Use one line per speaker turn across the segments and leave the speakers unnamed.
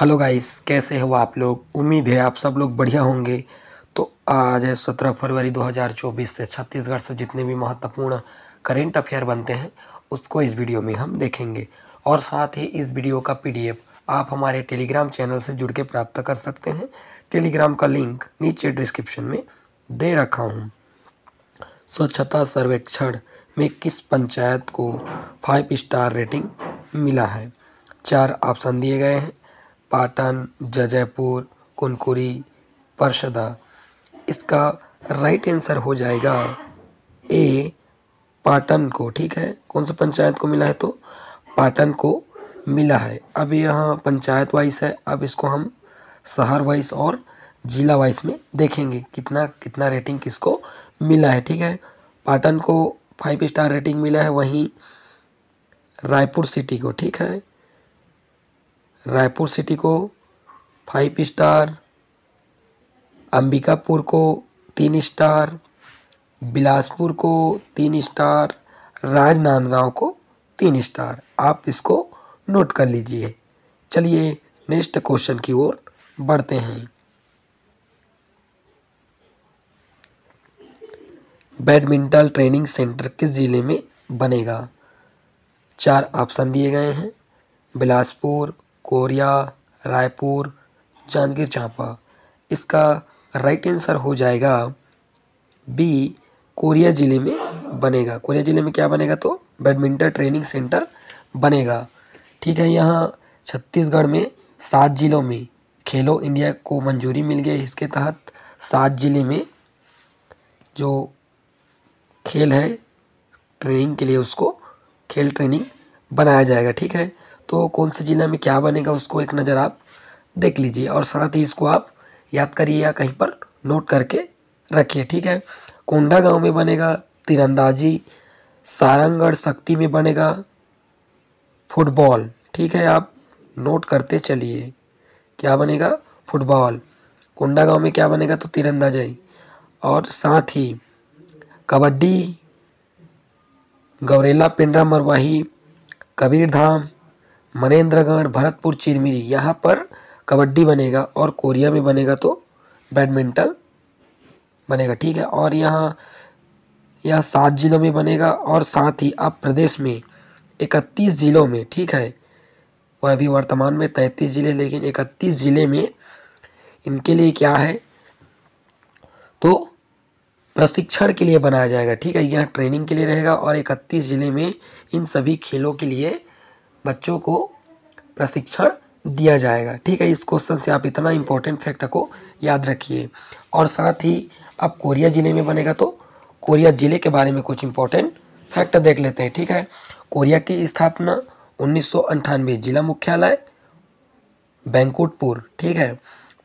hello guys कैसे हो आप लोग उम्मीद है आप सब लोग बढ़िया होंगे तो आज है सत्रह फरवरी 2024 से छत्तीसगढ़ से जितने भी महत्वपूर्ण करेंट अफेयर बनते हैं उसको इस वीडियो में हम देखेंगे और साथ ही इस वीडियो का पीडीएफ आप हमारे टेलीग्राम चैनल से जुड़ के प्राप्त कर सकते हैं टेलीग्राम का लिंक नीचे डिस्क्रिप्शन में दे रखा हूँ स्वच्छता सर्वेक्षण में किस पंचायत को फाइव स्टार रेटिंग मिला है चार ऑप्शन दिए गए हैं पाटन जजयपुर कुनकुरी परसदा इसका राइट आंसर हो जाएगा ए पाटन को ठीक है कौन सा पंचायत को मिला है तो पाटन को मिला है अब यहाँ पंचायत वाइज है अब इसको हम शहर वाइज और जिला वाइज में देखेंगे कितना कितना रेटिंग किसको मिला है ठीक है पाटन को फाइव स्टार रेटिंग मिला है वहीं रायपुर सिटी को ठीक है रायपुर सिटी को फाइव स्टार अंबिकापुर को तीन स्टार बिलासपुर को तीन स्टार राजनांदगांव को तीन स्टार आप इसको नोट कर लीजिए चलिए नेक्स्ट क्वेश्चन की ओर बढ़ते हैं बैडमिंटन ट्रेनिंग सेंटर किस ज़िले में बनेगा चार ऑप्शन दिए गए हैं बिलासपुर कोरिया रायपुर जांजगीर चांपा इसका राइट आंसर हो जाएगा बी कोरिया ज़िले में बनेगा कोरिया ज़िले में क्या बनेगा तो बैडमिंटन ट्रेनिंग सेंटर बनेगा ठीक है यहाँ छत्तीसगढ़ में सात जिलों में खेलो इंडिया को मंजूरी मिल गई इसके तहत सात जिले में जो खेल है ट्रेनिंग के लिए उसको खेल ट्रेनिंग बनाया जाएगा ठीक है तो कौन से जिला में क्या बनेगा उसको एक नज़र आप देख लीजिए और साथ ही इसको आप याद करिए या कहीं पर नोट करके रखिए ठीक है कोंडा गांव में बनेगा तीरंदाजी सारंगढ़ शक्ति में बनेगा फुटबॉल ठीक है आप नोट करते चलिए क्या बनेगा फुटबॉल कोंडा गांव में क्या बनेगा तो तीरंदाजी और साथ ही कबड्डी गौरेला पिंडरा मरवाही कबीरधाम मनेन्द्रगढ़ भरतपुर चिरमिरी यहाँ पर कबड्डी बनेगा और कोरिया में बनेगा तो बैडमिंटन बनेगा ठीक है और यहाँ यह सात ज़िलों में बनेगा और साथ ही अब प्रदेश में इकतीस ज़िलों में ठीक है और अभी वर्तमान में तैंतीस ज़िले लेकिन इकतीस ज़िले में इनके लिए क्या है तो प्रशिक्षण के लिए बनाया जाएगा ठीक है यह ट्रेनिंग के लिए रहेगा और इकतीस ज़िले में इन सभी खेलों के लिए बच्चों को प्रशिक्षण दिया जाएगा ठीक है इस क्वेश्चन से आप इतना इम्पोर्टेंट फैक्ट को याद रखिए और साथ ही अब कोरिया ज़िले में बनेगा तो कोरिया ज़िले के बारे में कुछ इम्पोर्टेंट फैक्ट देख लेते हैं ठीक है कोरिया की स्थापना उन्नीस जिला मुख्यालय बैंकुटपुर ठीक है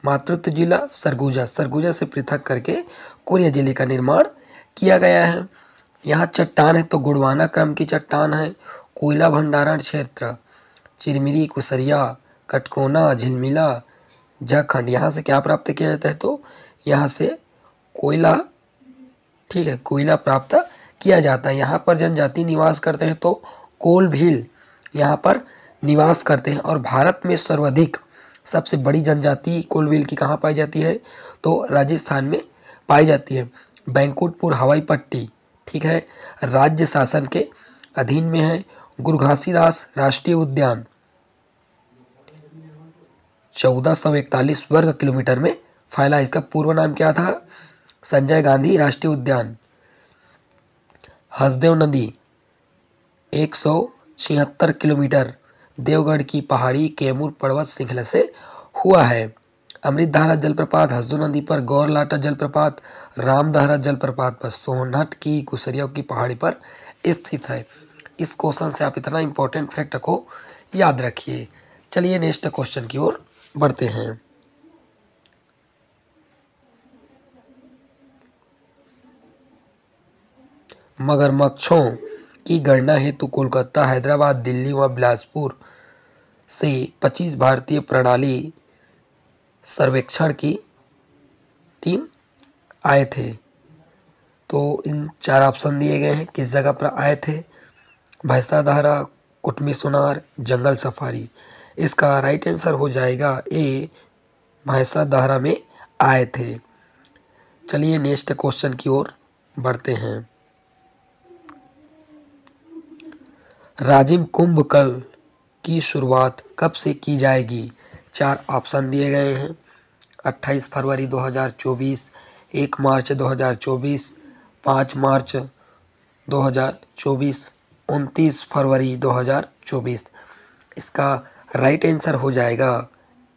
मातृत्व जिला सरगुजा सरगुजा से पृथक करके कोरिया जिले का निर्माण किया गया है यहाँ चट्टान है तो गुड़वाना क्रम की चट्टान है कोयला भंडारण क्षेत्र चिरमिरी कुसरिया कटकोना झिलमिला झारखंड यहाँ से क्या प्राप्त किया जाता है तो यहाँ से कोयला ठीक है कोयला प्राप्त किया जाता है यहाँ पर जनजाति निवास करते हैं तो कोल भील यहाँ पर निवास करते हैं और भारत में सर्वाधिक सबसे बड़ी जनजाति कोलविल की कहाँ पाई जाती है तो राजस्थान में पाई जाती है बैंकुटपुर हवाई पट्टी ठीक है राज्य शासन के अधीन में है गुरु घासीदास राष्ट्रीय उद्यान चौदह सौ इकतालीस वर्ग किलोमीटर में फैला इसका पूर्व नाम क्या था संजय गांधी राष्ट्रीय उद्यान हसदेव नदी एक सौ छिहत्तर किलोमीटर देवगढ़ की पहाड़ी कैमूर पर्वत श्रृंखला से हुआ है अमृतधारा जलप्रपात हसदो नदी पर गौरलाटा जलप्रपात रामधारा जलप्रपात पर सोनहट की कुसरिया की पहाड़ी पर स्थित है इस क्वेश्चन से आप इतना इम्पोर्टेंट फैक्ट को याद रखिए चलिए नेक्स्ट क्वेश्चन की ओर बढ़ते हैं मगरमच्छों की गणना हेतु कोलकाता हैदराबाद दिल्ली व बिलासपुर से 25 भारतीय प्रणाली सर्वेक्षण की टीम आए थे तो इन चार ऑप्शन दिए गए हैं किस जगह पर आए थे भैंसाधारा कुटमी सुनार जंगल सफारी इसका राइट आंसर हो जाएगा ए भैंसाधारा में आए थे चलिए नेक्स्ट क्वेश्चन की ओर बढ़ते हैं राजिम कुंभकल की शुरुआत कब से की जाएगी चार ऑप्शन दिए गए हैं 28 फरवरी 2024, 1 मार्च 2024, 5 मार्च 2024, उनतीस फरवरी 2024 इसका राइट आंसर हो जाएगा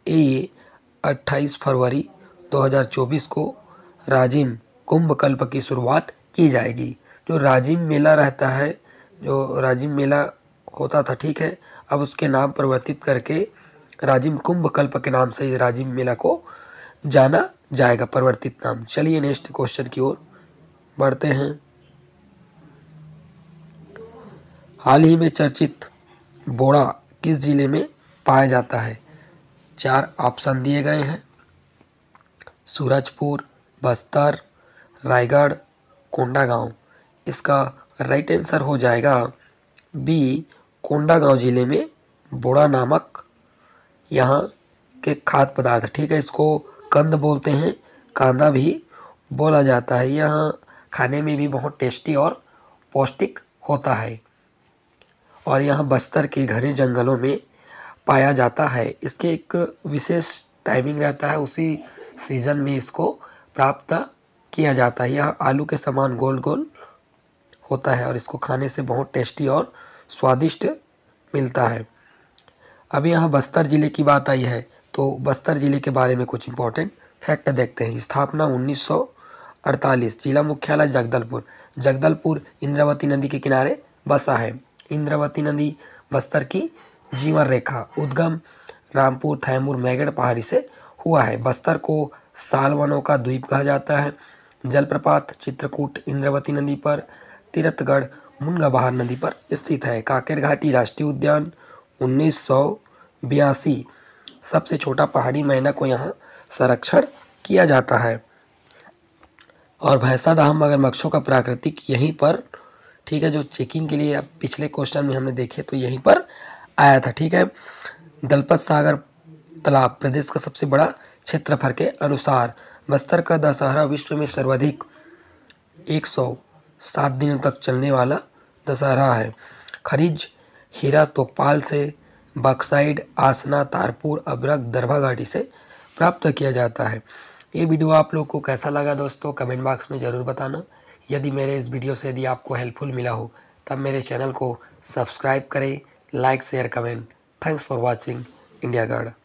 ए 28 फरवरी 2024 को राजिम कुंभ कल्प की शुरुआत की जाएगी जो राजिम मेला रहता है जो राजिम मेला होता था ठीक है अब उसके नाम परिवर्तित करके राजिम कुंभ कल्प के नाम से राजिम मेला को जाना जाएगा परिवर्तित नाम चलिए नेक्स्ट क्वेश्चन की ओर बढ़ते हैं हाल ही में चर्चित बोड़ा किस जिले में पाया जाता है चार ऑप्शन दिए गए हैं सूरजपुर बस्तर रायगढ़ कोंडागांव इसका राइट आंसर हो जाएगा बी कोंडागांव जिले में बोड़ा नामक यहाँ के खाद्य पदार्थ ठीक है इसको कंद बोलते हैं कांदा भी बोला जाता है यहाँ खाने में भी बहुत टेस्टी और पौष्टिक होता है और यह बस्तर के घने जंगलों में पाया जाता है इसके एक विशेष टाइमिंग रहता है उसी सीज़न में इसको प्राप्त किया जाता है यह आलू के समान गोल गोल होता है और इसको खाने से बहुत टेस्टी और स्वादिष्ट मिलता है अब यहाँ बस्तर ज़िले की बात आई है तो बस्तर ज़िले के बारे में कुछ इंपॉर्टेंट फैक्ट देखते हैं स्थापना 1948 जिला मुख्यालय जगदलपुर जगदलपुर इंद्रावती नदी के किनारे बसा है इंद्रावती नदी बस्तर की जीवन रेखा उद्गम रामपुर थैमूर मैगढ़ पहाड़ी से हुआ है बस्तर को सालवनों का द्वीप कहा जाता है जलप्रपात चित्रकूट इंद्रावती नदी पर तीरथगढ़ मुनगाबहार नदी पर स्थित है काकेर घाटी राष्ट्रीय उद्यान उन्नीस सबसे छोटा पहाड़ी मैना को यहाँ संरक्षण किया जाता है और भैंसाधाम मगरमच्छों का प्राकृतिक यहीं पर ठीक है जो चेकिंग के लिए पिछले क्वेश्चन में हमने देखे तो यहीं पर आया था ठीक है दलपत सागर तालाब प्रदेश का सबसे बड़ा क्षेत्रफल के अनुसार बस्तर का दशहरा विश्व में सर्वाधिक एक सौ सात दिनों तक चलने वाला दशहरा है खनिज हीरा तोपाल से बक्साइड आसना तारपुर अबरक दरभा घाटी से प्राप्त किया जाता है ये वीडियो आप लोग को कैसा लगा दोस्तों कमेंट बॉक्स में ज़रूर बताना यदि मेरे इस वीडियो से यदि आपको हेल्पफुल मिला हो तब मेरे चैनल को सब्सक्राइब करें like share comment thanks for watching India guard